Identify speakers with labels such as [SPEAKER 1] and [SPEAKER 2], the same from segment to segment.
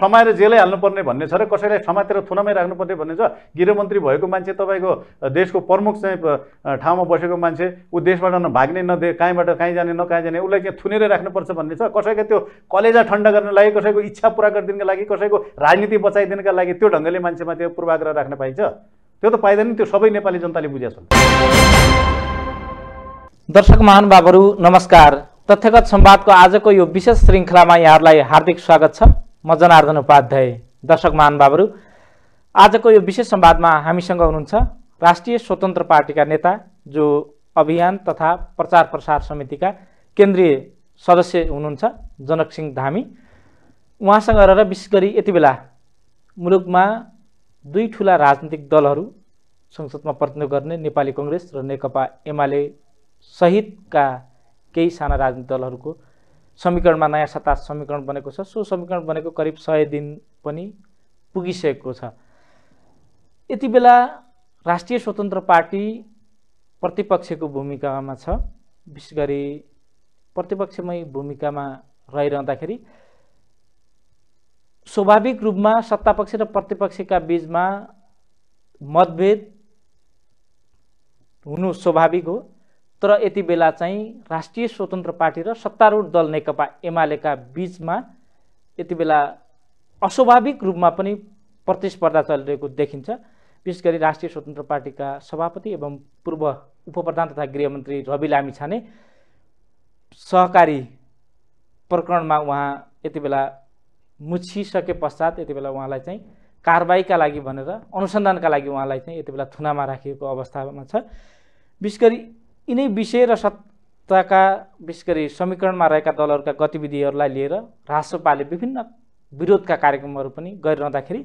[SPEAKER 1] समाएर जेलै हाल्नुपर्ने भन्ने छ र कसैलाई समातेर थुनामै राख्नुपर्ने भन्ने छ गृहमन्त्री भएको मान्छे तपाईँको देशको प्रमुख चाहिँ ठाउँमा बसेको मान्छे ऊ देशबाट भाग्ने नदे काहीँबाट काहीँ जाने न कहीँ जाने उसलाई त्यहाँ थुनेर राख्नुपर्छ भन्ने छ कसैको त्यो कलेजा ठन्डा गर्न लागि कसैको इच्छा पुरा गरिदिनका लागि कसैको राजनीति बचाइदिनका लागि त्यो ढङ्गले मान्छेमा त्यो पूर्वाग्रह राख्न पाइन्छ त्यो त पाइँदैन त्यो सबै नेपाली जनताले बुझेछन्
[SPEAKER 2] दर्शक महानुभावहरू नमस्कार तथ्यगत संवादको आजको यो विशेष श्रृङ्खलामा यहाँहरूलाई हार्दिक स्वागत छ म जनार्दन उपाध्याय दर्शक महानुभावहरू आजको यो विशेष संवादमा हामीसँग हुनुहुन्छ राष्ट्रिय स्वतन्त्र पार्टीका नेता जो अभियान तथा प्रचार प्रसार समितिका केन्द्रीय सदस्य हुनुहुन्छ जनक सिंह धामी उहाँसँग रहेर विशेष गरी यति बेला मुलुकमा दुई ठुला राजनीतिक दलहरू संसदमा प्रतिनिधित्व गर्ने नेपाली कङ्ग्रेस र नेकपा एमाले सहितका केही साना राजनीतिक दलहरूको समीकरणमा नयाँ सत्ता समीकरण बनेको छ सो समीकरण बनेको करिब सय दिन पनि पुगिसकेको छ यति बेला राष्ट्रिय स्वतन्त्र पार्टी प्रतिपक्षको भूमिकामा छ विशेष गरी प्रतिपक्षमै भूमिकामा रहिरहँदाखेरि स्वाभाविक रूपमा सत्तापक्ष र प्रतिपक्षका बिचमा मतभेद हुनु स्वाभाविक हो तर यति बेला चाहिँ राष्ट्रिय स्वतन्त्र पार्टी र सत्तारूढ दल नेकपा एमालेका बिचमा यति बेला अस्वाभाविक रूपमा पनि प्रतिस्पर्धा चलिरहेको देखिन्छ विशेष गरी राष्ट्रिय स्वतन्त्र पार्टीका सभापति एवं पूर्व उपप्रधान तथा गृहमन्त्री रवि लामिछाने सहकारी प्रकरणमा उहाँ यति बेला मुछिसके पश्चात यति बेला उहाँलाई चाहिँ कारवाहीका लागि भनेर अनुसन्धानका लागि उहाँलाई चाहिँ यति बेला थुनामा राखिएको अवस्थामा छ विशेष गरी यिनै विषय र सत्ताका विशेष गरी समीकरणमा रहेका दलहरूका गतिविधिहरूलाई लिएर राजसपाले विभिन्न विरोधका कार्यक्रमहरू पनि गरिरहँदाखेरि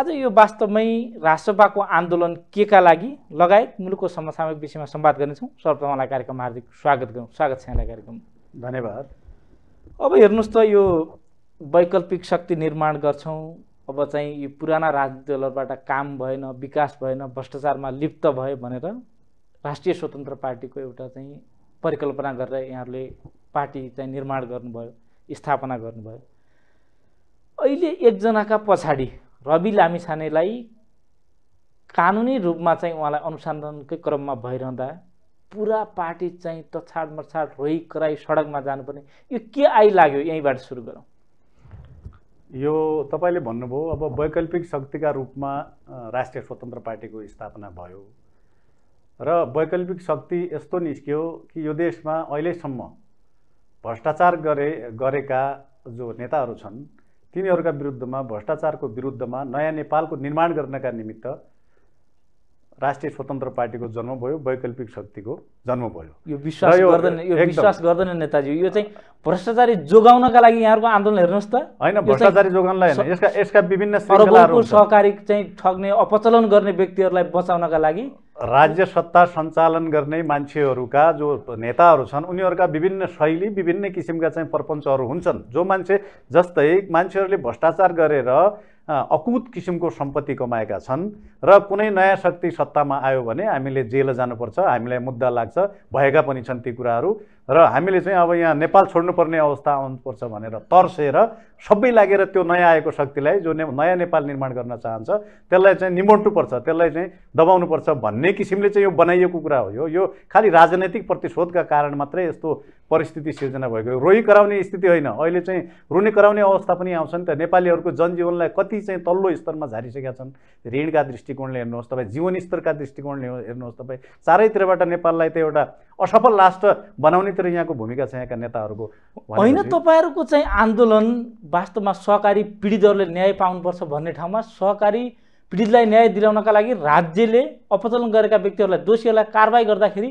[SPEAKER 2] आज यो वास्तवमै राजसपाको आन्दोलन के का लागि लगायत मुलुकको समसामयिक विषयमा सम्वाद गर्नेछौँ सर्वप्रथमलाई कार्यक्रममा हार्दिक स्वागत गरौँ स्वागत छ यहाँलाई कार्यक्रम धन्यवाद अब हेर्नुहोस् त यो वैकल्पिक शक्ति निर्माण गर्छौँ अब चाहिँ यो पुराना दलहरूबाट काम भएन विकास भएन भ्रष्टाचारमा लिप्त भयो भनेर राष्ट्रिय स्वतन्त्र पार्टीको एउटा चाहिँ परिकल्पना गरेर यहाँहरूले पार्टी चाहिँ निर्माण गर्नुभयो स्थापना गर्नुभयो अहिले एकजनाका पछाडि रवि लामिछानेलाई कानुनी रूपमा चाहिँ उहाँलाई अनुसन्धानकै क्रममा भइरहँदा पुरा पार्टी चाहिँ तछाड मछाड रोही कराई
[SPEAKER 1] सडकमा जानुपर्ने
[SPEAKER 2] यो के आइ लाग्यो यहीँबाट सुरु गरौँ
[SPEAKER 1] यो तपाईँले भन्नुभयो अब वैकल्पिक शक्तिका रूपमा राष्ट्रिय स्वतन्त्र पार्टीको स्थापना भयो र वैकल्पिक शक्ति यस्तो निस्क्यो कि यो देशमा अहिलेसम्म भ्रष्टाचार गरे गरेका जो नेताहरू छन् तिनीहरूका विरुद्धमा भ्रष्टाचारको विरुद्धमा नयाँ नेपालको निर्माण गर्नका निमित्त राष्ट्रिय स्वतन्त्र पार्टीको जन्म भयो वैकल्पिक शक्तिको जन्म भयो यो विश्वास गर्दैन यो विश्वास
[SPEAKER 2] गर्दैन नेताजी यो चाहिँ भ्रष्टाचारी जोगाउनका लागि यहाँहरूको आन्दोलन हेर्नुहोस् त होइन भ्रष्टाचारी जोगाउनलाई होइन
[SPEAKER 1] यसका यसका विभिन्न सहकारी चाहिँ ठग्ने अपचलन गर्ने व्यक्तिहरूलाई बचाउनका लागि राज्य सत्ता सञ्चालन गर्ने मान्छेहरूका जो नेताहरू छन् उनीहरूका विभिन्न शैली विभिन्न किसिमका चाहिँ प्रपञ्चहरू हुन्छन् जो मान्छे जस्तै मान्छेहरूले भ्रष्टाचार गरेर अकुत किसिमको सम्पत्ति कमाएका छन् र कुनै नयाँ शक्ति सत्तामा आयो भने हामीले जेल जानुपर्छ हामीलाई मुद्दा लाग्छ भएका पनि छन् ती कुराहरू र हामीले चाहिँ अब यहाँ नेपाल छोड्नुपर्ने अवस्था आउनुपर्छ भनेर तर्सेर सबै लागेर त्यो नयाँ आएको शक्तिलाई जो ने नयाँ नेपाल निर्माण गर्न चाहन्छ त्यसलाई चाहिँ निमोट्नुपर्छ त्यसलाई चाहिँ दबाउनुपर्छ भन्ने किसिमले चाहिँ यो बनाइएको कुरा हो यो खालि राजनैतिक प्रतिशोधका कारण मात्रै यस्तो परिस्थिति सिर्जना भएको रोही कराउने स्थिति होइन अहिले चाहिँ रुने कराउने अवस्था पनि आउँछ नि त नेपालीहरूको जनजीवनलाई कति चाहिँ तल्लो स्तरमा झारिसकेका छन् ऋणका दृष्टिकोणले हेर्नुहोस् तपाईँ स्तरका दृष्टिकोणले हेर्नुहोस् तपाईँ चारैतिरबाट नेपाललाई त एउटा असफल राष्ट्र बनाउनेतिर यहाँको भूमिका छ यहाँका नेताहरूको होइन
[SPEAKER 2] तपाईँहरूको चाहिँ आन्दोलन वास्तवमा सहकारी पीडितहरूले न्याय पाउनुपर्छ भन्ने ठाउँमा सहकारी पीडितलाई न्याय दिलाउनका लागि राज्यले अपचलन गरेका व्यक्तिहरूलाई दोषीहरूलाई कारवाही गर्दाखेरि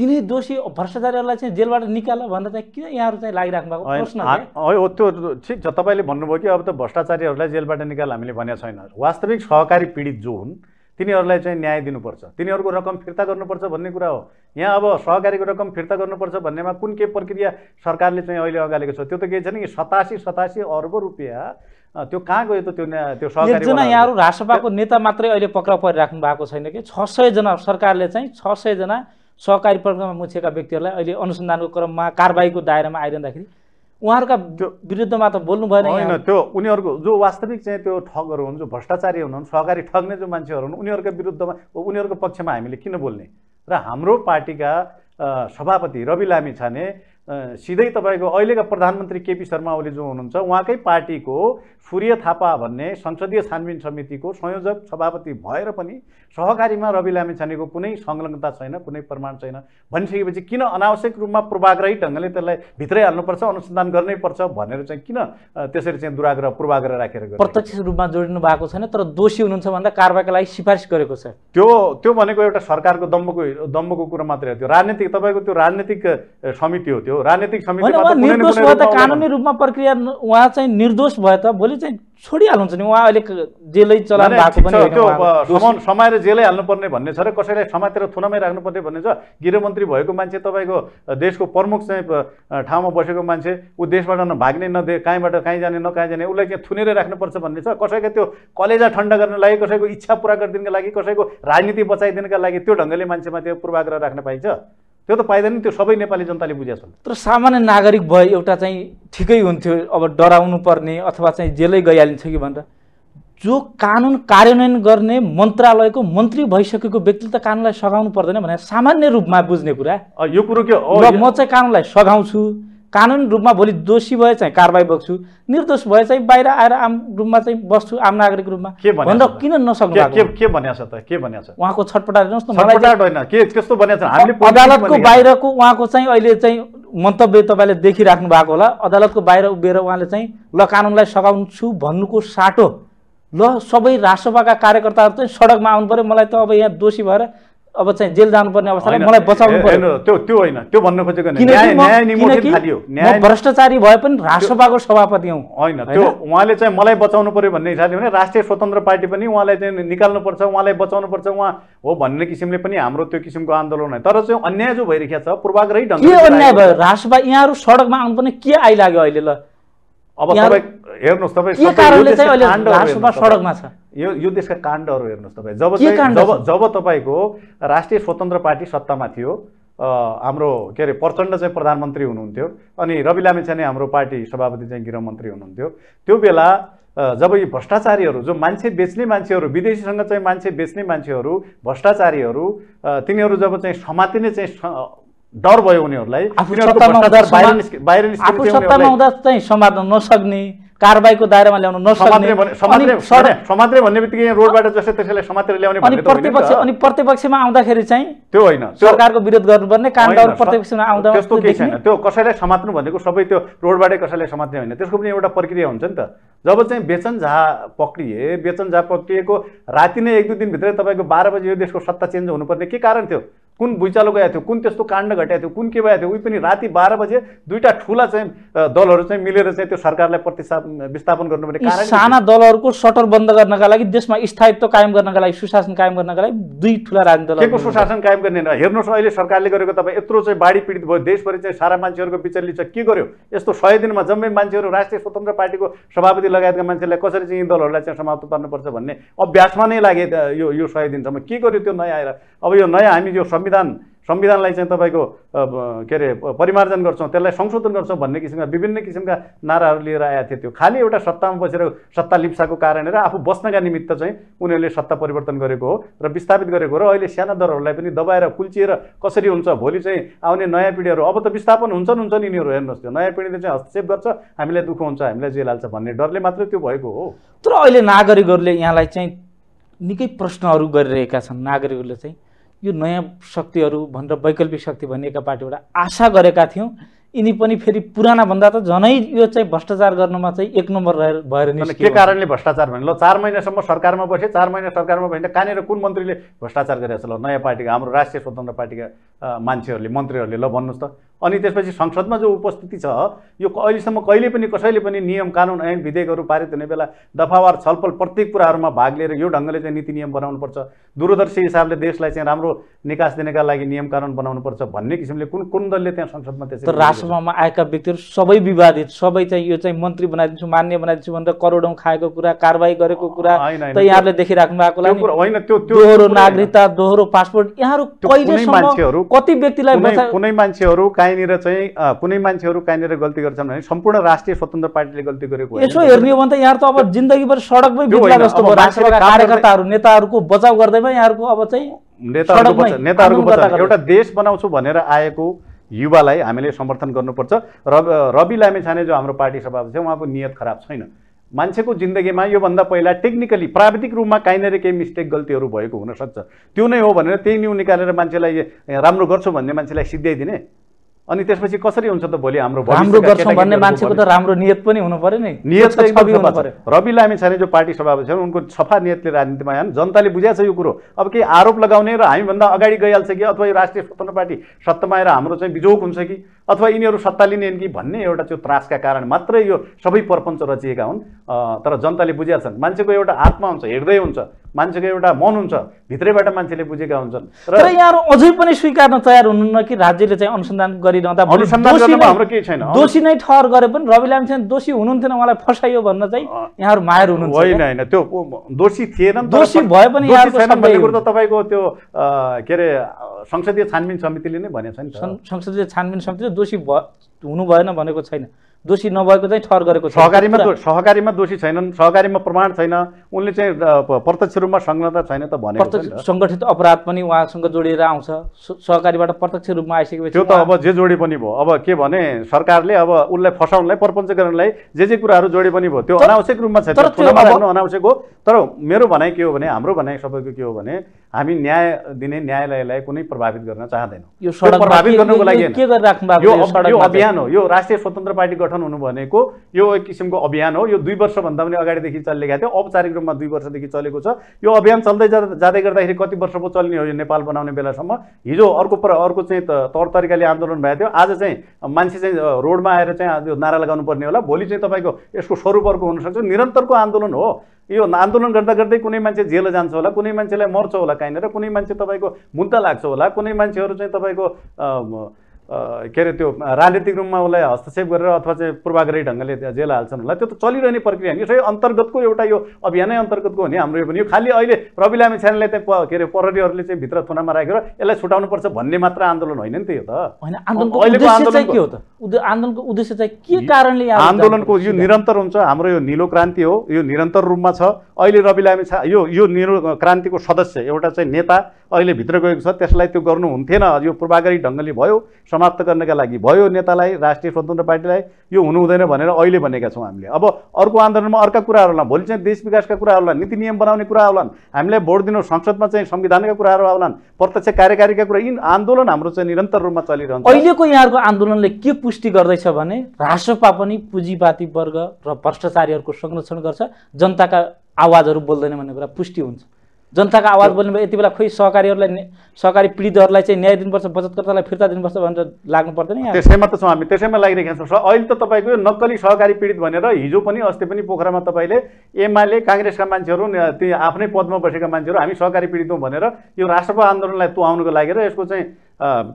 [SPEAKER 2] तिनै दोषी भ्रष्टाचारीहरूलाई चाहिँ जेलबाट निकाल भनेर चाहिँ किन यहाँहरू चाहिँ लागिराख्नु भएको प्रश्न
[SPEAKER 1] हो त्यो ठिक छ तपाईँले भन्नुभयो कि अब त भ्रष्टाचारीहरूलाई जेलबाट निकाल हामीले भनेको छैन वास्तविक सहकारी पीडित जो हुन् तिनीहरूलाई चाहिँ न्याय दिनुपर्छ तिनीहरूको रकम फिर्ता गर्नुपर्छ भन्ने कुरा हो यहाँ अब सहकारीको रकम फिर्ता गर्नुपर्छ भन्नेमा कुन के प्रक्रिया सरकारले चाहिँ अहिले अगालेको छ त्यो त केही छैन कि सतासी सतासी अर्ब रुपियाँ त्यो कहाँ गयो त त्यो त्यो सहकारी यहाँहरू
[SPEAKER 2] राष्ट्रपाको नेता मात्रै अहिले पक्राउ परिराख्नु भएको छैन कि छ सयजना सरकारले चाहिँ छ सयजना सहकारी प्रक्रियामा मुछेका व्यक्तिहरूलाई अहिले अनुसन्धानको क्रममा कारबाहीको दायरामा आइरहँदाखेरि उहाँहरूका विरुद्धमा त बोल्नु भएन होइन त्यो
[SPEAKER 1] उनीहरूको जो वास्तविक चाहिँ त्यो ठगहरू हुन् जो भ्रष्टाचारी हुनुहुन् सहकारी ठग्ने जो मान्छेहरू हुन् उनीहरूका विरुद्धमा उनीहरूको पक्षमा हामीले किन बोल्ने र हाम्रो पार्टीका सभापति रवि लामी छाने सिधै तपाईँको अहिलेका प्रधानमन्त्री केपी शर्मा ओली जो हुनुहुन्छ उहाँकै पार्टीको सूर्य थापा भन्ने संसदीय छानबिन समितिको संयोजक सभापति भएर पनि सहकारीमा रवि लामिछानेको कुनै संलग्नता छैन कुनै प्रमाण छैन भनिसकेपछि किन अनावश्यक रूपमा पूर्वाग्रही ढङ्गले त्यसलाई भित्रै हाल्नुपर्छ अनुसन्धान गर्नै पर्छ भनेर चाहिँ किन त्यसरी चाहिँ दुराग्रह पूर्वाग्रह राखेर प्रत्यक्ष रूपमा जोडिनु भएको छैन तर दोषी हुनुहुन्छ भन्दा कारवाहीको लागि सिफारिस गरेको छ त्यो त्यो भनेको एउटा सरकारको दम्बको दम्बको कुरो मात्रै हो त्यो राजनीतिक तपाईँको त्यो राजनीतिक समिति हो त्यो राजनीतिक समिति कानुनी
[SPEAKER 2] रूपमा प्रक्रिया उहाँ चाहिँ निर्दोष भए त भोलि चाहिँ
[SPEAKER 1] छोडिहाल्नुहुन्छ नि उहाँ अहिले जेलै चलाउनु भएको पनि त्यो समय र जेलै हाल्नुपर्ने भन्ने छ र कसैलाई समातेर थुनामै राख्नुपर्ने भन्ने छ गृहमन्त्री भएको मान्छे तपाईँको देशको प्रमुख चाहिँ ठाउँमा बसेको मान्छे ऊ देशबाट न भाग्ने नदे काहीँबाट काहीँ जाने न कहीँ जाने उसलाई त्यहाँ थुनेरै राख्नुपर्छ भन्ने छ कसैको त्यो कलेजा ठन्डा गर्न लागि कसैको इच्छा पुरा गरिदिनुको लागि कसैको राजनीति बचाइदिनुका लागि त्यो ढङ्गले मान्छेमा त्यो पूर्वाग्रह राख्न पाइन्छ त्यो त पाइँदैन त्यो सबै नेपाली जनताले बुझेको छन् तर
[SPEAKER 2] सामान्य नागरिक भए एउटा चाहिँ ठिकै हुन्थ्यो अब डराउनु पर्ने अथवा चाहिँ जेलै गइहालिन्छ कि भनेर जो कानुन कार्यान्वयन गर्ने मन्त्रालयको मन्त्री भइसकेको व्यक्ति त कानुनलाई सघाउनु पर्दैन भनेर सामान्य रूपमा बुझ्ने कुरा यो कुरो के म चाहिँ कानुनलाई सघाउँछु कानुन रूपमा भोलि दोषी भए चाहिँ कारवाही बग्छु निर्दोष भए चाहिँ बाहिर आएर आम रूपमा चाहिँ बस्छु आम नागरिक रूपमा के किन नसक्नु के के
[SPEAKER 1] छ त के भन्या छ
[SPEAKER 2] उहाँको छटपटा मलाई
[SPEAKER 1] के कस्तो छ हामीले अदालतको बाहिरको
[SPEAKER 2] उहाँको चाहिँ अहिले चाहिँ मन्तव्य तपाईँले देखिराख्नु भएको होला अदालतको बाहिर उभिएर उहाँले चाहिँ ल कानुनलाई सघाउँछु भन्नुको साटो ल सबै राजसभाका कार्यकर्ताहरू चाहिँ सडकमा आउनु पऱ्यो मलाई त अब यहाँ दोषी भएर अब चाहिँ जेल जानुपर्ने अवस्थालाई मलाई बचाउनु पर्यो
[SPEAKER 1] त्यो त्यो होइन त्यो भन्नु खोजेको
[SPEAKER 2] भ्रष्टाचारी भए पनि राष्ट्रसभाको सभापति हौ
[SPEAKER 1] होइन त्यो उहाँले चाहिँ मलाई बचाउनु पर्यो भन्ने हिसाबले भने राष्ट्रिय स्वतन्त्र पार्टी पनि उहाँलाई चाहिँ निकाल्नुपर्छ उहाँलाई बचाउनुपर्छ उहाँ हो भन्ने किसिमले पनि हाम्रो त्यो किसिमको आन्दोलन है तर चाहिँ अन्याय जो भइरहेको छ पूर्वाग्रही ढङ्ग के अन्याय भयो राष्ट्रसभा यहाँहरू सडकमा आउनु पनि के आइलाग्यो अहिले ल अब तपाईँ हेर्नुहोस् तपाईँ सडकमा छ यो यो देशका काण्डहरू हेर्नुहोस् तपाईँ जब जब जब तपाईँको राष्ट्रिय स्वतन्त्र पार्टी सत्तामा थियो हाम्रो के अरे प्रचण्ड चाहिँ प्रधानमन्त्री हुनुहुन्थ्यो अनि रवि लामेछा चाहिँ हाम्रो पार्टी सभापति चाहिँ गृहमन्त्री हुनुहुन्थ्यो त्यो बेला जब यी भ्रष्टाचारीहरू जो मान्छे बेच्ने मान्छेहरू विदेशीसँग चाहिँ मान्छे बेच्ने मान्छेहरू भ्रष्टाचारीहरू तिनीहरू जब चाहिँ समातिने चाहिँ डर भयो उनीहरूलाई आफू सत्तामा हुँदा
[SPEAKER 2] चाहिँ समात्न नसक्ने कारवाहीको दायरामा ल्याउन नसक्ने
[SPEAKER 1] भन्ने बित्तिकै रोडबाट जस्तै त्यसैलाई समातेर ल्याउने अनि प्रतिपक्ष अनि प्रतिपक्षमा आउँदाखेरि चाहिँ त्यो होइन सरकारको विरोध गर्नुपर्ने काण्डहरू प्रतिपक्षमा
[SPEAKER 2] आउँदा त्यस्तो केही छैन
[SPEAKER 1] त्यो कसैलाई समात्नु भनेको सबै त्यो रोडबाटै कसैलाई समात्ने होइन त्यसको पनि एउटा प्रक्रिया हुन्छ नि त जब चाहिँ बेचन झा पक्रिए बेचन झा पक्रिएको राति नै एक दुई दिनभित्रै तपाईँको बाह्र बजी यो देशको सत्ता चेन्ज हुनुपर्ने के कारण थियो कुन भुइँचालो गएको थियो कुन त्यस्तो काण्ड घटेको थियो कुन के भएको थियो उही पनि राति बाह्र बजे दुईवटा ठुला चाहिँ दलहरू चाहिँ मिलेर चाहिँ त्यो सरकारलाई प्रतिस्थापन विस्थापन गर्नुपर्ने साना
[SPEAKER 2] दलहरूको सटर बन्द गर्नका लागि देशमा स्थायित्व कायम गर्नका लागि सुशासन कायम गर्नका लागि दुई ठुला राजनीति दल सुशासन
[SPEAKER 1] कायम गर्ने हेर्नुहोस् अहिले सरकारले गरेको तपाईँ यत्रो चाहिँ बाढी पीडित भयो देशभरि चाहिँ सारा मान्छेहरूको बिचल्ली छ के गर्यो यस्तो सय दिनमा जम्मै मान्छेहरू राष्ट्रिय स्वतन्त्र पार्टीको सभापति लगायतका मान्छेलाई कसरी चाहिँ यी दलहरूलाई चाहिँ समाप्त पार्नुपर्छ भन्ने अभ्यासमा नै लागे यो यो सय दिनसम्म के गर्यो त्यो नयाँ आएर अब यो नयाँ हामी यो संविधान संविधानलाई चाहिँ तपाईँको के अरे परिमार्जन गर्छौँ त्यसलाई संशोधन गर्छौँ भन्ने किसिमका विभिन्न किसिमका नाराहरू लिएर आएको थियो त्यो खालि एउटा सत्तामा बसेर सत्ता लिप्साको कारणले र आफू बस्नका निमित्त चाहिँ उनीहरूले सत्ता परिवर्तन गरेको हो र विस्थापित गरेको र अहिले साना दरहरूलाई पनि दबाएर कुल्चिएर कसरी हुन्छ भोलि चाहिँ आउने नयाँ पिँढीहरू अब त विस्थापन हुन्छन् हुन्छ नि यिनीहरू हेर्नुहोस् त्यो नयाँ पिँढीले चाहिँ हस्तक्षेप गर्छ हामीलाई दुःख हुन्छ हामीलाई जेल हाल्छ भन्ने डरले मात्रै त्यो भएको हो
[SPEAKER 2] तर अहिले नागरिकहरूले यहाँलाई चाहिँ निकै प्रश्नहरू गरिरहेका छन् नागरिकहरूले चाहिँ यो नयाँ शक्तिहरू भनेर वैकल्पिक शक्ति भनिएका पार्टीबाट आशा गरेका थियौँ यिनी पनि फेरि भन्दा त झनै यो चाहिँ भ्रष्टाचार गर्नमा चाहिँ एक नम्बर रहेर भएर के कारणले
[SPEAKER 1] भ्रष्टाचार भने ल चार महिनासम्म सरकारमा बसे चार महिना सरकारमा भने कहाँनिर कुन मन्त्रीले भ्रष्टाचार गरेको छ ल नयाँ पार्टीका हाम्रो राष्ट्रिय स्वतन्त्र पार्टीका मान्छेहरूले मन्त्रीहरूले ल भन्नुहोस् त अनि त्यसपछि संसदमा जो उपस्थिति छ यो अहिलेसम्म कहिले पनि कसैले पनि नियम कानुन ऐन विधेयकहरू पारित हुने बेला दफावार छलफल प्रत्येक कुराहरूमा भाग लिएर यो ढङ्गले चाहिँ नीति नियम बनाउनुपर्छ दूरदर्शी हिसाबले देशलाई चाहिँ राम्रो निकास दिनका लागि नियम कानुन बनाउनुपर्छ भन्ने किसिमले कुन कुन दलले त्यहाँ संसदमा त्यस राजसभामा
[SPEAKER 2] आएका व्यक्तिहरू सबै विवादित सबै चाहिँ यो चाहिँ मन्त्री बनाइदिन्छु मान्य बनाइदिन्छु भनेर करोडौँ खाएको कुरा कारवाही गरेको कुरा त यहाँहरूले देखिराख्नु भएको होइन त्यो दोहोरो नागरिकता दोहोरो पासपोर्ट यहाँहरू
[SPEAKER 1] कति व्यक्तिलाई कुनै मान्छेहरू कहीँनिर चाहिँ कुनै मान्छेहरू काहीँनिर गल्ती गर्छन् भने सम्पूर्ण राष्ट्रिय स्वतन्त्र पार्टीले गल्ती गरेको यसो हेर्ने हो
[SPEAKER 2] भने त यहाँ त अब जिन्दगीभर सडकमै बित्ला जस्तो कार्यकर्ताहरू
[SPEAKER 1] नेताहरूको बचाउ गर्दैमा यहाँहरूको अब चाहिँ नेताहरूको नेताहरूको बचाउ एउटा देश बनाउँछु भनेर आएको युवालाई हामीले समर्थन गर्नुपर्छ रवि रवि लामेछाने जो हाम्रो पार्टी सभापति छ उहाँको नियत खराब छैन मान्छेको जिन्दगीमा योभन्दा पहिला टेक्निकली प्राविधिक रूपमा नै केही मिस्टेक गल्तीहरू भएको हुनसक्छ त्यो नै हो भनेर त्यही न्यु निकालेर मान्छेलाई राम्रो गर्छु भन्ने मान्छेलाई सिद्ध्याइदिने अनि त्यसपछि कसरी हुन्छ त भोलि हाम्रो राम्रो गर्छौँ भन्ने मान्छेको त राम्रो
[SPEAKER 2] नियत पनि हुनु पऱ्यो नि नियत
[SPEAKER 1] रवि लामी छाने जो पार्टी सभापति छन् उनको सफा नियतले राजनीतिमा आएन जनताले बुझाएको छ यो कुरो अब केही आरोप लगाउने र हामीभन्दा अगाडि गइहाल्छ कि अथवा यो राष्ट्रिय स्वतन्त्र पार्टी सत्तामा आएर हाम्रो चाहिँ बिजोग हुन्छ कि अथवा यिनीहरू सत्ता लिने कि भन्ने एउटा त्यो त्रासका कारण मात्रै यो सबै प्रपञ्च रचिएका हुन् तर जनताले बुझिहाल्छन् मान्छेको एउटा आत्मा हुन्छ हृदय हुन्छ मान्छेको एउटा मन हुन्छ भित्रैबाट मान्छेले बुझेका हुन्छन् र यहाँहरू अझै पनि स्वीकार्न तयार हुनुहुन्न कि राज्यले चाहिँ
[SPEAKER 2] अनुसन्धान गरिरहँदा हाम्रो
[SPEAKER 1] केही छैन दोषी
[SPEAKER 2] नै ठहर गरे पनि रवि लामिछाने दोषी हुनुहुन्थेन उहाँलाई फसाइयो भन्न चाहिँ यहाँहरू मायर हुनु होइन होइन
[SPEAKER 1] त्यो दोषी थिएन दोषी भए पनि त तपाईँको त्यो के अरे संसदीय छानबिन समितिले नै भनेको छ नि संसदीय छानबिन समितिले दोषी हुनु भएन भनेको छैन दोषी नभएको चाहिँ ठहर गरेको छ सहकारीमा सहकारीमा दोषी छैनन् सहकारीमा प्रमाण छैन उनले चाहिँ प्रत्यक्ष रूपमा संलग्नता छैन त भने प्रत्यक्ष सङ्गठित अपराध पनि
[SPEAKER 2] उहाँसँग जोडिएर आउँछ सहकारीबाट प्रत्यक्ष रूपमा आइसकेपछि त्यो त अब
[SPEAKER 1] जे जोडी पनि भयो अब के भने सरकारले अब उसलाई फसाउनलाई प्रपञ्च गर्नलाई जे जे कुराहरू जोडी पनि भयो त्यो अनावश्यक रूपमा छ अनावश्यक हो तर मेरो भनाइ के हो भने हाम्रो भनाइ सबैको के हो भने हामी न्याय दिने न्यायालयलाई कुनै प्रभावित गर्न चाहँदैनौँ यो प्रभावित गर्नुको लागि के
[SPEAKER 2] गरिराख्नु यो अभियान हो यो
[SPEAKER 1] राष्ट्रिय स्वतन्त्र पार्टी गठन हुनु भनेको यो एक किसिमको अभियान हो यो दुई वर्षभन्दा पनि अगाडिदेखि चलिरहेको थियो औपचारिक कार्यक्रममा दुई वर्षदेखि चलेको छ यो अभियान चल्दै जाँदै गर्दाखेरि कति वर्ष पो चल्ने हो यो नेपाल बनाउने बेलासम्म हिजो अर्को प्र अर्को चाहिँ तौर तरिकाले आन्दोलन भएको थियो आज चाहिँ मान्छे चाहिँ रोडमा आएर चाहिँ यो नारा लगाउनुपर्ने होला भोलि चाहिँ तपाईँको यसको स्वरूप अर्को हुनसक्छ निरन्तरको आन्दोलन हो यो आन्दोलन गर्दा गर्दै कुनै मान्छे जेल जान्छ होला कुनै मान्छेलाई मर्छ होला कहीँनिर कुनै मान्छे तपाईँको मुद्दा लाग्छ होला कुनै मान्छेहरू चाहिँ तपाईँको के अरे त्यो राजनीतिक रूपमा उसलाई हस्तक्षेप गरेर अथवा चाहिँ पूर्वाग्रही ढङ्गले जेल हाल्छन् होला त्यो त चलिरहने प्रक्रिया हो नि यो अन्तर्गतको एउटा यो अभियानै अन्तर्गतको हो नि हाम्रो यो पनि यो खालि अहिले रवि लामी छानेलाई चाहिँ के अरे प्रहरीहरूले चाहिँ भित्र थुनामा राखेर यसलाई छुटाउनुपर्छ भन्ने मात्र आन्दोलन होइन नि त यो त
[SPEAKER 2] आन्दोलनको उद्देश्य चाहिँ के कारणले आन्दोलनको यो निरन्तर
[SPEAKER 1] हुन्छ हाम्रो यो निलो क्रान्ति हो यो निरन्तर रूपमा छ अहिले रवि लामी छा यो यो निलो क्रान्तिको सदस्य एउटा चाहिँ नेता अहिले भित्र गएको छ त्यसलाई त्यो गर्नु हुन्थेन यो पूर्वाग्रही ढङ्गले भयो समाप्त गर्नका लागि भयो नेतालाई राष्ट्रिय स्वतन्त्र पार्टीलाई यो हुनु हुँदैन भनेर अहिले भनेका छौँ हामीले अब अर्को आन्दोलनमा अर्का कुराहरू होला भोलि चाहिँ देश विकासका कुरा होला नीति नियम बनाउने कुरा होलान् हामीलाई भोट दिनु संसदमा चाहिँ संविधानका कुराहरू आउलान् प्रत्यक्ष कार्यकारीका कुरा यिन आन्दोलन हाम्रो चाहिँ निरन्तर रूपमा चलिरहन्छ
[SPEAKER 2] अहिलेको यहाँहरूको आन्दोलनले के पुष्टि गर्दैछ भने राष्ट्रपा पनि पुँजीवादी वर्ग र भ्रष्टाचारीहरूको संरक्षण गर्छ जनताका आवाजहरू बोल्दैन भन्ने कुरा पुष्टि हुन्छ जनताको आवाज भयो यति बेला खोइ सहकारीहरूलाई
[SPEAKER 1] सहकारी पीडितहरूलाई चाहिँ न्याय दिनुपर्छ बचतकर्तालाई फिर्ता दिनुपर्छ भनेर लाग्नु पर्दैन त्यसैमा त छौँ हामी त्यसैमा लागिरहेका छौँ अहिले त तपाईँको यो नक्कली सहकारी पीडित भनेर हिजो पनि अस्ति पनि पोखरामा तपाईँले एमाले काङ्ग्रेसका मान्छेहरू ती आफ्नै पदमा बसेका मान्छेहरू हामी सहकारी पीडित हौँ भनेर यो राष्ट्रपा आन्दोलनलाई तुहाउनुको लागि र यसको चाहिँ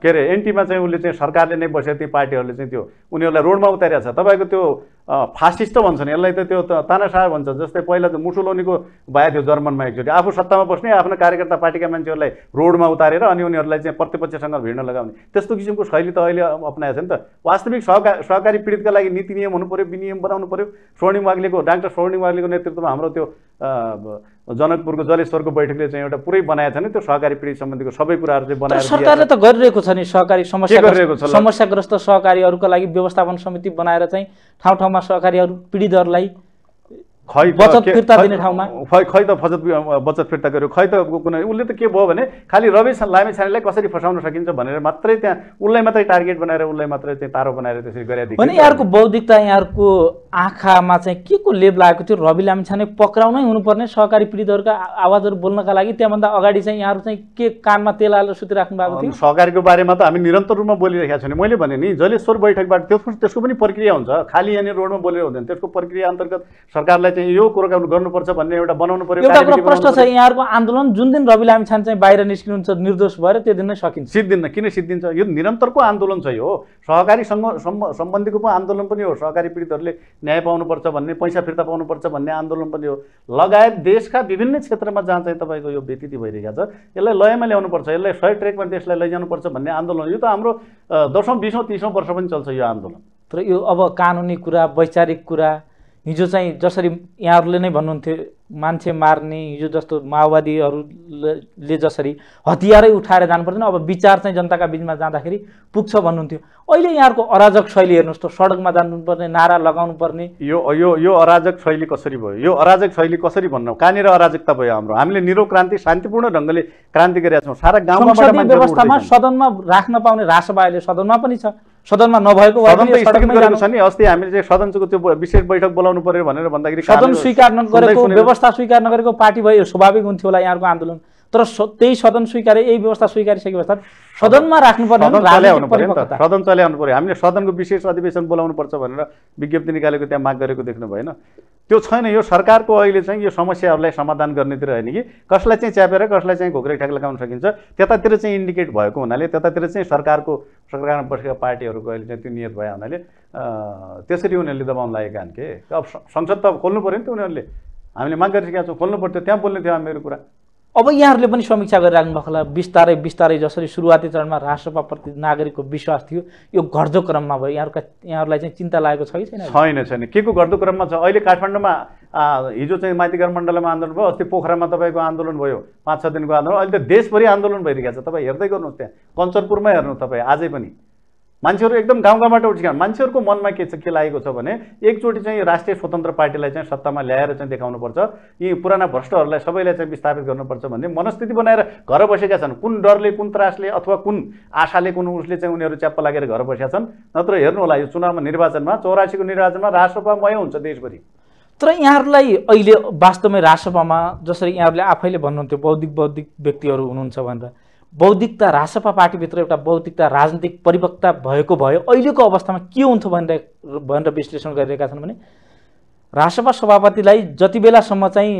[SPEAKER 1] के अरे एनटीमा चाहिँ उसले चाहिँ सरकारले नै बसेर ती पार्टीहरूले चाहिँ त्यो उनीहरूलाई रोडमा उतारिरहेको छ तपाईँको त्यो फासिस्ट भन्छन् यसलाई त त्यो त तानासा भन्छन् जस्तै पहिला त मुसुलोनीको भए थियो जर्मनमा एकचोटि आफू सत्तामा बस्ने आफ्नो कार्यकर्ता पार्टीका मान्छेहरूलाई रोडमा उतारेर अनि उनीहरूलाई चाहिँ प्रतिपक्षसँग भिड्न लगाउने त्यस्तो किसिमको शैली त अहिले अप्नाएको नि त वास्तविक सहका सहकारी पीडितका लागि नीति नियम हुनु पऱ्यो विनियम बनाउनु पऱ्यो स्वर्णिम वाग्लेको डाक्टर स्वर्णिम वाग्लेको नेतृत्वमा हाम्रो त्यो जनकपुरको जलेश्वरको बैठकले चाहिँ एउटा पुरै बनाएको छ नि त्यो सहकारी पीडित सम्बन्धीको सबै कुराहरू चाहिँ बनाएर सरकारले त
[SPEAKER 2] गरिरहेको छ नि सहकारी समस्या गरिरहेको छ समस्याग्रस्त सहकारीहरूको लागि व्यवस्थापन समिति बनाएर चाहिँ ठाउँ ठाउँमा सहकारीहरू पीडितहरूलाई
[SPEAKER 1] खै बचत फिर्ता दिने ठाउँमा खै त बचत बचत फिर्ता गर्यो खै त कुनै उसले त के भयो भने खालि रवि लामे छानेलाई कसरी फसाउन सकिन्छ भनेर मात्रै त्यहाँ उसलाई मात्रै टार्गेट बनाएर उसलाई मात्रै त्यहाँ तारो बनाएर त्यसरी गरे भने
[SPEAKER 2] यहाँको बौद्धिकता यहाँको आँखामा चाहिँ के को लेप लागेको थियो रवि लामे छाने पक्राउनै हुनुपर्ने सहकारी पीडितहरूका आवाजहरू बोल्नका लागि त्यहाँभन्दा अगाडि चाहिँ यहाँहरू चाहिँ के कानमा तेल हालेर सुतिराख्नु भएको थियो
[SPEAKER 1] सहकारीको बारेमा त हामी निरन्तर रूपमा बोलिरहेका छौँ मैले भने नि जलेश्वर बैठकबाट त्यसको त्यसको पनि प्रक्रिया हुन्छ खालि यहाँनिर रोडमा बोलेर हुँदैन त्यसको प्रक्रिया अन्तर्गत सरकारलाई चाहिँ यो कुरो गर्नुपर्छ भन्ने एउटा बनाउनु पर्यो एउटा प्रश्न छ यहाँहरूको आन्दोलन जुन दिन रवि लामिछाने चाहिँ बाहिर निस्किनुहुन्छ निर्दोष भएर त्यो दिन नै सकिन्छ सिद्धिन्न किन सिद्धिन्छ यो निरन्तरको आन्दोलन छ यो सहकारीसँग सम्बन्धीको पनि आन्दोलन पनि हो सहकारी पीडितहरूले न्याय पाउनुपर्छ भन्ने पैसा फिर्ता पाउनुपर्छ भन्ने आन्दोलन पनि हो लगायत देशका विभिन्न क्षेत्रमा जहाँ चाहिँ तपाईँको यो व्यतिथि भइरहेको छ यसलाई लयमा ल्याउनुपर्छ यसलाई सही ट्रेकमा देशलाई लैजानुपर्छ भन्ने आन्दोलन यो त हाम्रो दसौँ बिसौँ तिसौँ वर्ष पनि चल्छ यो आन्दोलन
[SPEAKER 2] तर यो अब कानुनी कुरा वैचारिक कुरा हिजो चाहिँ जसरी यहाँहरूले नै भन्नुहुन्थ्यो मान्छे मार्ने हिजो जस्तो माओवादीहरूले जसरी हतियारै उठाएर जानु अब विचार चाहिँ जनताका बिचमा जाँदाखेरि पुग्छ भन्नुहुन्थ्यो अहिले यहाँहरूको अराजक शैली हेर्नुहोस् त सडकमा जानुपर्ने नारा लगाउनु पर्ने
[SPEAKER 1] यो यो यो अराजक शैली कसरी भयो यो अराजक शैली कसरी भन्नु कहाँनिर अराजकता भयो हाम्रो हामीले निरो क्रान्ति शान्तिपूर्ण ढङ्गले क्रान्ति गरेका छौँ सारा गाउँमा व्यवस्थामा
[SPEAKER 2] सदनमा राख्न पाउने अहिले सदनमा पनि छ
[SPEAKER 1] सदनमा नभएको अस्ति हामीले चाहिँ सदनको त्यो विशेष बैठक बोलाउनु पर्यो भनेर भन्दाखेरि सदन स्वीकार नगरेको व्यवस्था
[SPEAKER 2] स्वीकार नगरेको पार्टी भयो स्वाभाविक हुन्थ्यो होला यहाँहरूको आन्दोलन तर त्यही सदन स्वीकारे यही व्यवस्था स्वीकारिसके अवस्था सदनमा राख्नुपर्ने सदन
[SPEAKER 1] चलाउनु पऱ्यो हामीले सदनको विशेष अधिवेशन बोलाउनु पर्छ भनेर विज्ञप्ति निकालेको त्यहाँ माग गरेको देख्नु भएन त्यो छैन यो सरकारको अहिले चाहिँ यो समस्याहरूलाई समाधान गर्नेतिर होइन कि कसलाई चाहिँ च्यापेर कसलाई चाहिँ घोक्रे ठ्याक लगाउन सकिन्छ त्यतातिर चाहिँ इन्डिकेट भएको हुनाले त्यतातिर चाहिँ सरकारको सरकारमा बसेका पार्टीहरूको अहिले चाहिँ त्यो नियत भए हुनाले त्यसरी उनीहरूले दबाउन लागेका हुन् के अब संसद त खोल्नु पऱ्यो नि त उनीहरूले हामीले माग गरिसकेका छौँ खोल्नु पर्थ्यो त्यहाँ बोल्ने थियो मेरो कुरा
[SPEAKER 2] अब यहाँहरूले पनि समीक्षा गरिराख्नु भएको होला बिस्तारै बिस्तारै जसरी सुरुवाती चरणमा राष्ट्रपाप्रति नागरिकको विश्वास थियो यो घट्दो क्रममा भयो यहाँहरूका
[SPEAKER 1] यहाँहरूलाई चाहिँ चिन्ता लागेको छ कि छैन छैन छैन के को घट्दो क्रममा छ अहिले काठमाडौँमा हिजो चाहिँ माथिगार मण्डलमा आन्दोलन भयो अस्ति पोखरामा तपाईँको आन्दोलन भयो पाँच छ दिनको आन्दोलन अहिले त देशभरि आन्दोलन भइरहेको छ तपाईँ हेर्दै गर्नुहोस् त्यहाँ कञ्चनपुरमा हेर्नु तपाईँ आजै पनि मान्छेहरू एकदम गाउँ गाउँबाट उठिकन मान्छेहरूको मनमा के छ के लागेको छ भने एकचोटि चाहिँ राष्ट्रिय स्वतन्त्र पार्टीलाई चाहिँ सत्तामा ल्याएर चाहिँ देखाउनुपर्छ यी पुराना भ्रष्टहरूलाई सबैलाई चाहिँ विस्थापित गर्नुपर्छ भन्ने मनस्थिति बनाएर घर बसेका छन् कुन डरले कुन त्रासले अथवा कुन आशाले कुन उसले चाहिँ उनीहरू च्याप्प लागेर घर बसेका छन् नत्र हेर्नु होला यो चुनावमा निर्वाचनमा चौरासीको निर्वाचनमा राष्ट्रपामय हुन्छ देशभरि तर यहाँहरूलाई अहिले
[SPEAKER 2] वास्तवमै राष्ट्रपामा जसरी यहाँहरूले आफैले भन्नुहुन्थ्यो बौद्धिक बौद्धिक व्यक्तिहरू हुनुहुन्छ भनेर बौद्धिकता रासपा पार्टीभित्र एउटा बौद्धिकता राजनीतिक परिपक्वता भएको भयो अहिलेको अवस्थामा के हुन्थ्यो भनेर भनेर विश्लेषण गरिरहेका छन् भने रासपा सभापतिलाई जति बेलासम्म चाहिँ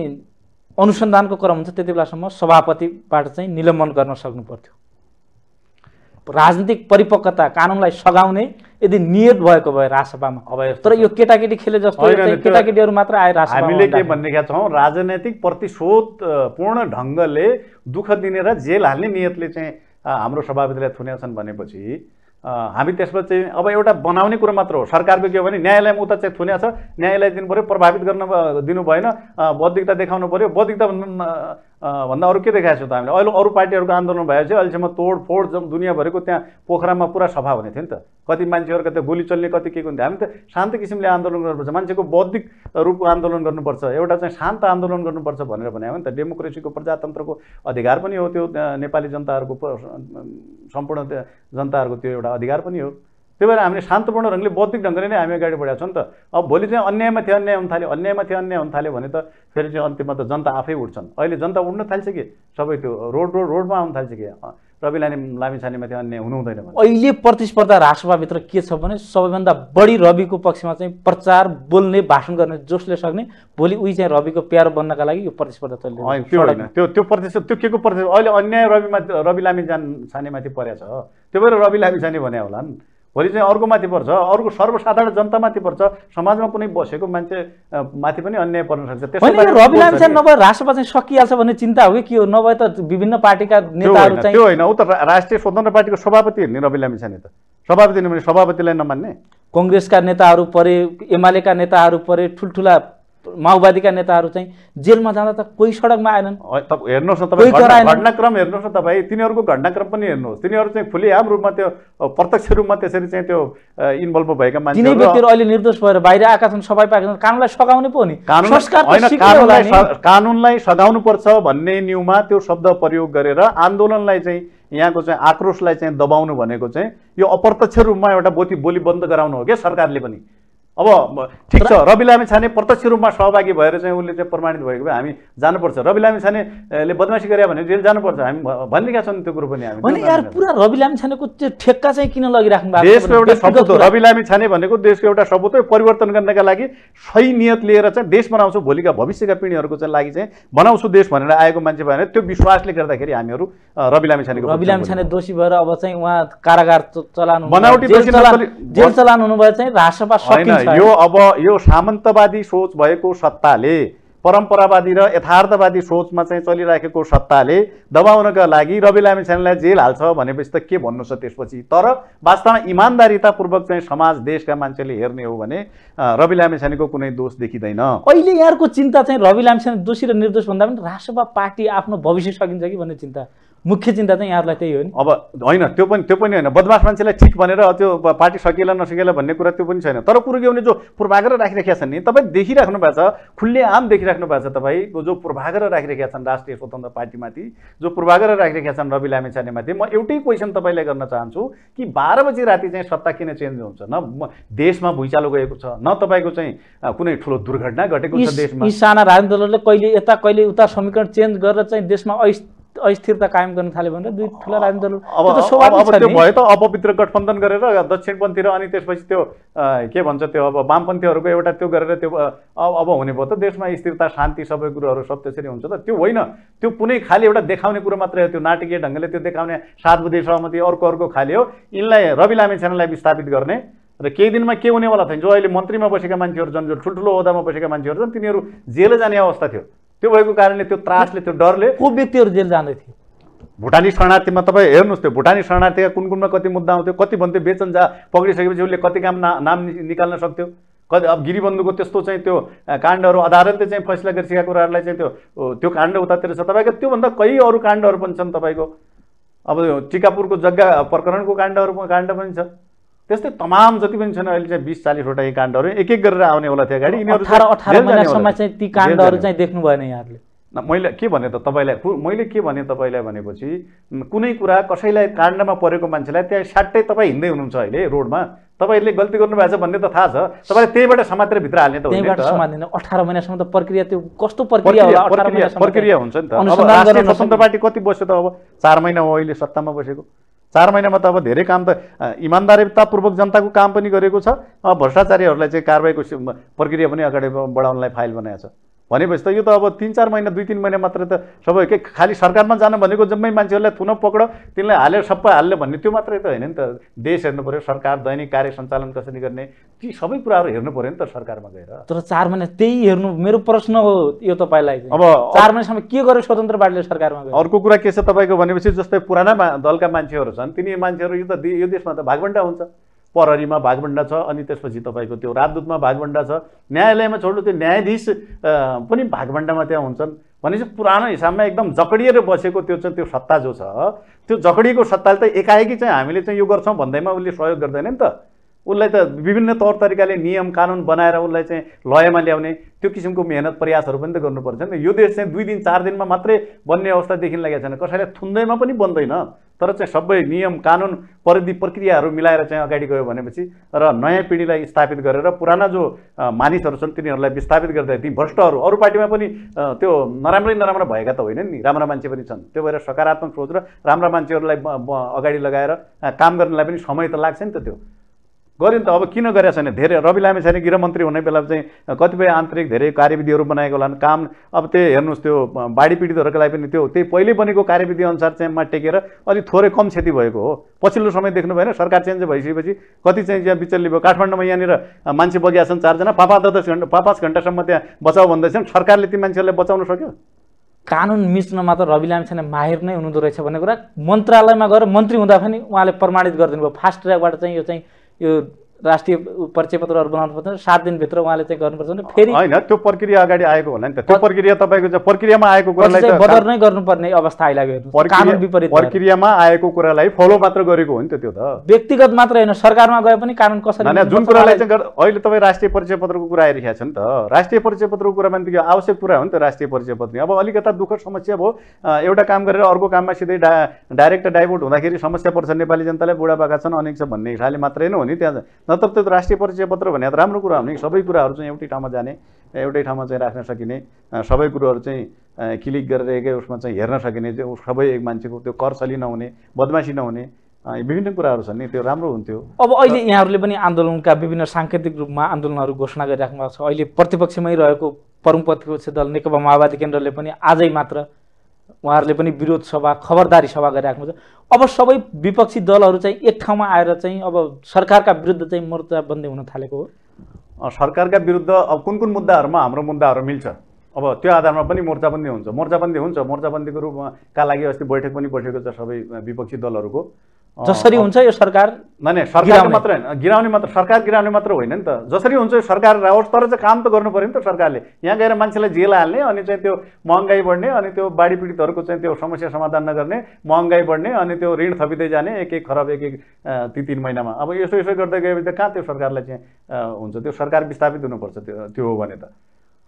[SPEAKER 2] अनुसन्धानको क्रम हुन्छ त्यति बेलासम्म सभापतिबाट चाहिँ निलम्बन गर्न सक्नु पर्थ्यो राजनीतिक परिपक्वता कानुनलाई सघाउने यदि नियत भएको
[SPEAKER 1] भए राजसभामा अब तर यो केटाकेटी खेले जस्तो केटाकेटीहरू
[SPEAKER 2] मात्र आए हामीले के भनिरहेका
[SPEAKER 1] छौँ राजनैतिक पूर्ण ढङ्गले दुःख दिने र जेल हाल्ने नियतले चाहिँ हाम्रो सभापतिलाई छन् भनेपछि हामी त्यसमा चाहिँ अब एउटा बनाउने कुरो मात्र हो सरकारको के हो भने न्यायालयमा उता चाहिँ थुन्या छ न्यायालय दिनु पऱ्यो प्रभावित गर्न दिनु भएन बौद्धिकता देखाउनु पऱ्यो बौद्धिकता भन्दा अरू के देखाएको छौँ त हामीले अहिले अरू पार्टीहरूको आन्दोलन भएपछि अहिलेसम्म तोडफोड जब दुनियाँभरिको त्यहाँ पोखरामा पुरा सफा हुने थियो नि त कति मान्छेहरूको त्यो गोली चल्ने कति के हुन्थ्यो हामी त शान्त किसिमले आन्दोलन गर्नुपर्छ मान्छेको बौद्धिक रूपको आन्दोलन गर्नुपर्छ एउटा चाहिँ शान्त आन्दोलन गर्नुपर्छ भनेर भने नि त डेमोक्रेसीको प्रजातन्त्रको अधिकार पनि हो त्यो नेपाली जनताहरूको सम्पूर्ण जनताहरूको त्यो एउटा अधिकार पनि हो त्यही भएर हामीले शान्तपूर्ण ढङ्गले बौद्धिक ढङ्गले नै हामी अगाडि बढाएको छौँ नि त अब भोलि चाहिँ अन्यायमा थियो अन्याय हुन थाल्यो अन्यायमा थियो अन्याय हुन थाल्यो भने त फेरि चाहिँ अन्तिममा त जनता आफै उठ्छन् अहिले जनता उठ्न थाल्छ कि सबै त्यो रोड रोड रोडमा आउन थाल्छ कि रवि लाने लामिछानेमा त्यो अन्याय हुनु हुँदैन अहिले प्रतिस्पर्धा राजसभाभित्र के छ भने सबैभन्दा
[SPEAKER 2] बढी रविको पक्षमा चाहिँ प्रचार बोल्ने भाषण गर्ने जोसले सक्ने भोलि उही चाहिँ रविको प्यारो
[SPEAKER 1] बन्नका लागि यो प्रतिस्पर्धा चलिरहेको त्यो होइन त्यो त्यो त्यो के को प्रतिस्पर्धा अहिले अन्याय रविमा रवि लामी लामिछानेमाथि परेको परेछ त्यो भएर रवि लामी छाने भने होला नि भोलि चाहिँ अर्कोमाथि पर्छ अर्को सर्वसाधारण जनतामाथि पर्छ समाजमा कुनै बसेको मान्छे माथि पनि अन्याय पर्न सक्छ रवि लामिछाने
[SPEAKER 2] नभए राष्ट्रमा चाहिँ सकिहाल्छ भन्ने चिन्ता हो कि के हो नभए त विभिन्न पार्टीका नेताहरू त्यो
[SPEAKER 1] होइन ऊ त राष्ट्रिय स्वतन्त्र पार्टीको सभापति हेर्ने रवि लामिछाने त सभापति भने सभापतिलाई नमान्ने
[SPEAKER 2] कङ्ग्रेसका नेताहरू परे एमालेका नेताहरू परे ठुल्ठुला माओवादीका नेताहरू चाहिँ जेलमा जाँदा त कोही सडकमा आएनन् हेर्नुहोस् न तपाईँ घटनाक्रम
[SPEAKER 1] हेर्नुहोस् न तपाईँ तिनीहरूको घटनाक्रम पनि हेर्नुहोस् तिनीहरू चाहिँ खुलेआम रूपमा त्यो प्रत्यक्ष रूपमा त्यसरी चाहिँ त्यो इन्भल्भ भएका मान्छे तिनै व्यक्तिहरू
[SPEAKER 2] अहिले निर्दोष भएर बाहिर आएका छन् सबै पाएका छन् कानुनलाई सघाउने पो नि
[SPEAKER 1] कानुनलाई पर्छ भन्ने न्युमा त्यो शब्द प्रयोग गरेर आन्दोलनलाई चाहिँ यहाँको चाहिँ आक्रोशलाई चाहिँ दबाउनु भनेको चाहिँ यो अप्रत्यक्ष रूपमा एउटा बोती बोली बन्द गराउनु हो क्या सरकारले पनि अब ठिक छ रवि लामी छाने प्रत्यक्ष रूपमा सहभागी भएर चाहिँ उसले चाहिँ प्रमाणित भएको भए हामी जानुपर्छ रवि लामी छानेले बदमासी गरे भने जेल जानुपर्छ हामी भनिरहेका छौँ त्यो कुरो पनि हामी भने यार पुरा रवि लामी छानेको त्यो ठेक्का चाहिँ किन लगिराख्नु भएको देशको एउटा सबुत रवि लामी छाने भनेको देशको एउटा सबुत परिवर्तन गर्नका लागि सही नियत लिएर चाहिँ देश बनाउँछु भोलिका भविष्यका पिँढीहरूको चाहिँ लागि चाहिँ बनाउँछु देश भनेर आएको मान्छे भएर त्यो विश्वासले गर्दाखेरि हामीहरू रवि लामी छानेको रवि लामी छाने
[SPEAKER 2] दोषी भएर अब चाहिँ उहाँ कारागार चलाउनु बनावटी जेल चलाउनु हुनुभयो चाहिँ राष्ट्रपा सकिन्छ यो
[SPEAKER 1] अब यो सामन्तवादी सोच भएको सत्ताले परम्परावादी र यथार्थवादी सोचमा चाहिँ चलिराखेको सत्ताले दबाउनका लागि रवि लामी छानेलाई जेल हाल्छ भनेपछि त के भन्नु छ त्यसपछि तर वास्तवमा इमान्दारितापूर्वक चाहिँ समाज देशका मान्छेले हेर्ने हो भने रवि लामी छानेको कुनै दोष देखिँदैन
[SPEAKER 2] अहिले यहाँको चिन्ता चाहिँ रवि लामी छाने दोषी र निर्दोष भन्दा पनि राष्ट्रपा पार्टी आफ्नो भविष्य सकिन्छ कि भन्ने चिन्ता मुख्य चिन्ता चाहिँ यहाँहरूलाई त्यही हो
[SPEAKER 1] नि अब होइन त्यो पनि त्यो पनि होइन बदमास मान्छेलाई ठिक भनेर त्यो पार्टी सकिएला नसकिएला भन्ने कुरा त्यो पनि छैन तर कुरो के भने जो पूर्वाग्रह राखिरहेका छन् नि तपाईँ देखिराख्नु भएको छ खुल्ले आम देखिराख्नु भएको छ तपाईँको जो पूर्वाग्रह राखिरहेका छन् राष्ट्रिय स्वतन्त्र पार्टीमाथि जो पूर्वाग्रह राखिरहेका छन् रवि लामेछानेमाथि म एउटै क्वेसन तपाईँलाई गर्न चाहन्छु कि बाह्र बजी राति चाहिँ सत्ता किन चेन्ज हुन्छ न देशमा भुइँचालो गएको छ न तपाईँको चाहिँ कुनै ठुलो दुर्घटना घटेको छ देशमा साना दलहरूले
[SPEAKER 2] कहिले यता कहिले उता समीकरण चेन्ज गरेर चाहिँ देशमा अस्थिरता कायम गर्न थाल्यो भने दुई ठुला राजनीतिक दल भयो त
[SPEAKER 1] अपवित्र गठबन्धन गरेर दक्षिणपन्थी र अनि त्यसपछि त्यो के भन्छ त्यो अब वामपन्थीहरूको एउटा त्यो गरेर त्यो अब हुने भयो त देशमा स्थिरता शान्ति सबै कुरोहरू सब त्यसरी हुन्छ त त्यो होइन त्यो कुनै खालि एउटा देखाउने कुरो मात्रै हो त्यो नाटकीय ढङ्गले त्यो देखाउने सात बुद्धि सहमति अर्को अर्को खालि हो यिनलाई रवि लामेछानेलाई विस्थापित गर्ने र केही दिनमा के हुनेवाला थियो जो अहिले मन्त्रीमा बसेका मान्छेहरू छन् जो ठुल्ठुलो ओदामा बसेका मान्छेहरू छन् तिनीहरू जेल जाने अवस्था थियो त्यो भएको कारणले त्यो त्रासले त्यो डरले को व्यक्तिहरू जेल जाँदै थियो भुटानी शरणार्थीमा तपाईँ हेर्नुहोस् त्यो भुटानी शरणार्थीका कुन कुनमा कति मुद्दा आउँथ्यो कति भन्थ्यो बेचन जा पक्रिसकेपछि उसले कति काम ना नाम निकाल्न सक्थ्यो कति अब गिरिबन्धुको त्यस्तो चाहिँ त्यो काण्डहरू अदालतले चाहिँ फैसला गरिसकेका कुराहरूलाई चाहिँ त्यो त्यो काण्ड उतातिर छ तपाईँको त्योभन्दा कहीँ अरू काण्डहरू पनि छन् तपाईँको अब टिकापुरको जग्गा प्रकरणको काण्डहरू काण्ड पनि छ त्यस्तै तमाम जति पनि छन् अहिले चाहिँ बिस चालिसवटा यी काण्डहरू एक एक गरेर आउने होला थियो अगाडि महिनासम्म
[SPEAKER 2] चाहिँ ती काण्डहरू
[SPEAKER 1] चाहिँ देख्नु भएन यहाँहरूले मैले के भने त तपाईँलाई मैले के भने तपाईँलाई भनेपछि कुनै कुरा कसैलाई काण्डमा परेको मान्छेलाई त्यहाँ साट्टै तपाईँ हिँड्दै हुनुहुन्छ अहिले रोडमा तपाईँहरूले गल्ती गर्नुभएको छ भन्ने त थाहा छ तपाईँले त्यहीबाट समातेर भित्र हाल्ने त अठार महिनासम्म त प्रक्रिया त्यो कस्तो प्रक्रिया प्रक्रिया हुन्छ नि त राष्ट्रिय स्वतन्त्र पार्टी कति बस्यो त अब चार महिना हो अहिले सत्तामा बसेको चार महिनामा त अब धेरै काम त इमान्दारितापूर्वक जनताको काम पनि गरेको छ अब भ्रष्टाचारीहरूलाई चाहिँ कारवाहीको प्रक्रिया पनि अगाडि बढाउनलाई फाइल बनाएको छ भनेपछि त यो त अब तिन चार महिना दुई तिन महिना मात्र त सबै के खालि सरकारमा जानु भनेको जम्मै मान्छेहरूलाई थुन पक्र तिनलाई हाल्यो सबै हाल्यो भन्ने त्यो मात्रै त होइन नि त देश हेर्नु पऱ्यो सरकार दैनिक कार्य सञ्चालन कसरी गर्ने ती सबै कुराहरू हेर्नु पऱ्यो नि त सरकारमा गएर तर चार महिना त्यही हेर्नु मेरो प्रश्न हो यो तपाईँलाई अब चार महिनासम्म के गर्यो स्वतन्त्र पार्टीले सरकारमा अर्को कुरा के छ तपाईँको भनेपछि जस्तै पुराना दलका मान्छेहरू छन् तिनी मान्छेहरू यो त यो देशमा त भागभन्डा हुन्छ प्रहरीमा भागभन्डा छ अनि त्यसपछि तपाईँको त्यो राजदूतमा भागभन्डा छ न्यायालयमा छोड्नु त्यो न्यायाधीश पनि भागभण्डामा त्यहाँ हुन्छन् भने चाहिँ पुरानो हिसाबमा एकदम जकडिएर बसेको त्यो चाहिँ त्यो सत्ता जो छ त्यो जकडिएको सत्ताले त एकाएकी चाहिँ हामीले चाहिँ यो गर्छौँ भन्दैमा उसले सहयोग गर्दैन नि त उसलाई त विभिन्न तौर तरिकाले नियम कानुन बनाएर उसलाई चाहिँ लयमा ल्याउने त्यो किसिमको मेहनत प्रयासहरू पनि त गर्नुपर्छ नि यो देश चाहिँ दुई दिन चार दिनमा मात्रै बन्ने अवस्था देखिन लागेको छैन कसैलाई थुन्दैमा पनि बन्दैन तर चाहिँ सबै नियम कानुन परिधि प्रक्रियाहरू मिलाएर चाहिँ अगाडि गयो भनेपछि र नयाँ पिँढीलाई स्थापित गरेर पुराना जो मानिसहरू छन् तिनीहरूलाई विस्थापित गर्दा ती भ्रष्टहरू अरू पार्टीमा पनि त्यो नराम्रै नराम्रा भएका त होइन नि राम्रा मान्छे पनि छन् त्यो भएर सकारात्मक सोच र राम्रा मान्छेहरूलाई अगाडि लगाएर काम गर्नलाई पनि समय त लाग्छ नि त त्यो गऱ्यो नि त अब किन गरेको छैन धेरै रवि लामे छैन गृहमन्त्री हुने बेला चाहिँ कतिपय आन्तरिक धेरै कार्यविधिहरू बनाएको होला काम अब त्यो हेर्नुहोस् त्यो बाढी पीडितहरूको लागि पनि त्यो त्यही पहिले बनेको कार्यविधि अनुसार चाहिँ टेकेर अलिक थोरै कम क्षति भएको हो पछिल्लो समय देख्नु भएन सरकार चेन्ज भइसकेपछि कति चाहिँ त्यहाँ बिचल्ली भयो काठमाडौँमा यहाँनिर मान्छे बगिया छन् चारजना पाँच दस घन्टा पाँच पाँच घन्टासम्म त्यहाँ बचाउ भन्दैछन् सरकारले ती मान्छेहरूलाई बचाउन सक्यो
[SPEAKER 2] कानुन मिच्न मात्र रवि लामिछाने माहिर नै हुनुहुँदो रहेछ भन्ने कुरा मन्त्रालयमा गएर मन्त्री हुँदा पनि उहाँले प्रमाणित गरिदिनु भयो फास्ट ट्र्याकबाट चाहिँ यो चाहिँ 又。राष्ट्रिय परिचय
[SPEAKER 1] पत्रहरू बनाउनु पर्छ सात दिनभित्र उहाँले चाहिँ गर्नुपर्छ भने फेरि होइन त्यो प्रक्रिया अगाडि आएको होला नि त त्यो प्रक्रिया तपाईँको प्रक्रियामा आएको कुरालाई बदर नै
[SPEAKER 2] गर्नुपर्ने अवस्था कानुन विपरीत प्रक्रियामा
[SPEAKER 1] आएको कुरालाई फलो मात्र गरेको हो नि त त्यो त व्यक्तिगत मात्र होइन सरकारमा गए पनि कानुन कसरी जुन कुरालाई चाहिँ अहिले तपाईँ राष्ट्रिय परिचय पत्रको कुरा आइरहेको छ नि त राष्ट्रिय परिचय पत्रको कुरामा त्यो आवश्यक कुरा हो नि त राष्ट्रिय परिचय पत्र अब अलिकता दुःख समस्या भयो एउटा काम गरेर अर्को काममा सिधै डा डाइरेक्ट डाइभोर्ट हुँदाखेरि समस्या पर्छ नेपाली जनतालाई बुढापाका छन् अनेक छ भन्ने हिसाबले मात्रै नै हो नि त्यहाँ नत्र त्यो राष्ट्रिय परिचय पत्र भने त राम्रो कुरा हो नि सबै कुराहरू चाहिँ एउटै ठाउँमा जाने एउटै ठाउँमा चाहिँ राख्न सकिने सबै कुरोहरू चाहिँ क्लिक गरेर एकै उसमा चाहिँ हेर्न सकिने त्यो सबै एक मान्छेको त्यो करसली नहुने बदमासी नहुने विभिन्न कुराहरू छन् नि त्यो राम्रो हुन्थ्यो
[SPEAKER 2] अब अहिले यहाँहरूले पनि आन्दोलनका विभिन्न साङ्केतिक रूपमा आन्दोलनहरू घोषणा गरिराख्नु भएको छ अहिले प्रतिपक्षमै रहेको परम प्रतिपक्ष दल नेकपा माओवादी केन्द्रले पनि आजै मात्र उहाँहरूले पनि विरोध सभा खबरदारी सभा गरिराख्नु छ अब सबै विपक्षी दलहरू चाहिँ एक ठाउँमा आएर चाहिँ अब सरकारका विरुद्ध चाहिँ मोर्चाबन्दी हुन थालेको
[SPEAKER 1] हो सरकारका विरुद्ध अब कुन कुन मुद्दाहरूमा हाम्रो मुद्दाहरू मिल्छ अब त्यो आधारमा पनि मोर्चाबन्दी हुन्छ मोर्चाबन्दी हुन्छ मोर्चाबन्दीको रूपमा का लागि अस्ति बैठक पनि बसेको छ सबै विपक्षी दलहरूको जसरी हुन्छ यो सरकार माने सरकार मात्र होइन गिराउने मात्र सरकार गिराउने मात्र होइन नि त जसरी हुन्छ यो सरकार राओस् तर चाहिँ काम त गर्नु पऱ्यो नि त सरकारले यहाँ गएर मान्छेलाई जेल हाल्ने अनि चाहिँ त्यो महँगाई बढ्ने अनि त्यो बाढी पीडितहरूको चाहिँ त्यो समस्या समाधान नगर्ने महँगाई बढ्ने अनि त्यो ऋण थपिँदै जाने एक एक खराब एक एक ती तिन महिनामा अब यसो यसो गर्दै गएपछि त कहाँ त्यो सरकारलाई चाहिँ हुन्छ त्यो सरकार विस्थापित हुनुपर्छ त्यो त्यो हो भने त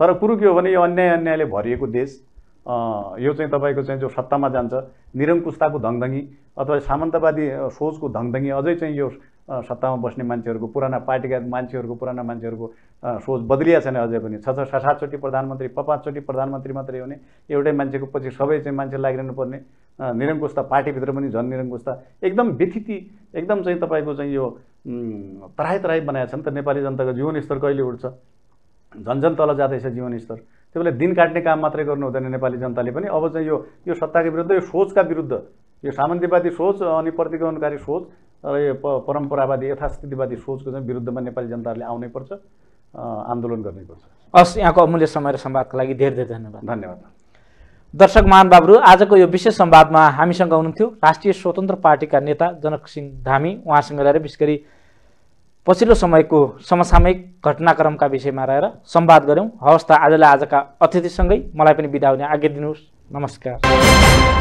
[SPEAKER 1] तर कुरो के हो भने यो अन्याय अन्यायले भरिएको देश यो चाहिँ तपाईँको चाहिँ जो सत्तामा जान्छ निरङ्कुशताको धङधङी अथवा सामन्तवादी सोचको धङधङी अझै चाहिँ यो सत्तामा बस्ने मान्छेहरूको पुराना पार्टीका मान्छेहरूको पुराना मान्छेहरूको सोच बदलिया छैन अझै पनि छ छ सातचोटि प्रधानमन्त्री प पाँचचोटि प्रधानमन्त्री मात्रै हुने एउटै मान्छेको पछि सबै चाहिँ मान्छे लागिरहनु पर्ने निरङ्कुशता पार्टीभित्र पनि झन् निरङ्कुशता एकदम व्यथिति एकदम चाहिँ तपाईँको चाहिँ यो तराई तराई बनाएछ नि त नेपाली जनताको जीवन स्तर कहिले उठ्छ झन्झन तल जाँदैछ जीवन स्तर त्यो बेला दिन काट्ने काम मात्रै गर्नु हुँदैन नेपाली जनताले पनि अब चाहिँ यो यो सत्ताको विरुद्ध यो सोचका विरुद्ध यो सामन्तवादी सोच अनि प्रतिगमनकारी सोच र यो परम्परावादी यथास्थितिवादी सोचको चाहिँ विरुद्धमा नेपाली जनताहरूले आउनै पर्छ आन्दोलन गर्नै पर्छ
[SPEAKER 2] हस् यहाँको अमूल्य समय र संवादको लागि धेरै धेरै धन्यवाद धन्यवाद दर्शक महानुभावहरू आजको यो विशेष संवादमा हामीसँग हुनुहुन्थ्यो राष्ट्रिय स्वतन्त्र पार्टीका नेता जनकसिंह धामी उहाँसँग रहेर विशेष गरी पछिल्लो समयको समसामयिक घटनाक्रमका विषयमा रहेर संवाद गऱ्यौँ हवस् त आजलाई आजका अतिथिसँगै मलाई पनि बिदा हुने आज्ञा दिनुहोस् नमस्कार